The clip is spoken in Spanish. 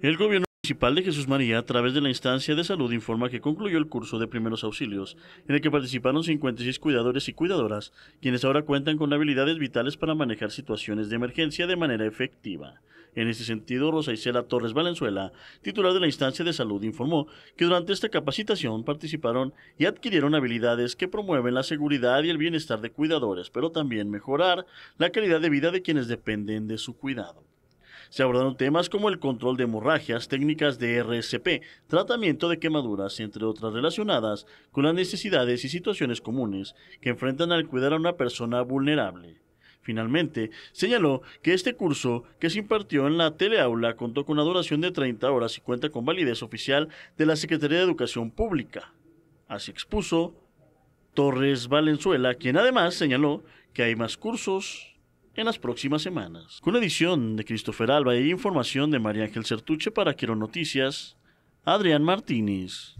El gobierno municipal de Jesús María, a través de la instancia de salud, informa que concluyó el curso de primeros auxilios, en el que participaron 56 cuidadores y cuidadoras, quienes ahora cuentan con habilidades vitales para manejar situaciones de emergencia de manera efectiva. En ese sentido, Rosa Isela Torres Valenzuela, titular de la instancia de salud, informó que durante esta capacitación participaron y adquirieron habilidades que promueven la seguridad y el bienestar de cuidadores, pero también mejorar la calidad de vida de quienes dependen de su cuidado. Se abordaron temas como el control de hemorragias, técnicas de RSP, tratamiento de quemaduras, entre otras relacionadas con las necesidades y situaciones comunes que enfrentan al cuidar a una persona vulnerable. Finalmente, señaló que este curso, que se impartió en la teleaula, contó con una duración de 30 horas y cuenta con validez oficial de la Secretaría de Educación Pública. Así expuso Torres Valenzuela, quien además señaló que hay más cursos en las próximas semanas. Con la edición de Christopher Alba e información de María Ángel Certuche para Quiero Noticias, Adrián Martínez.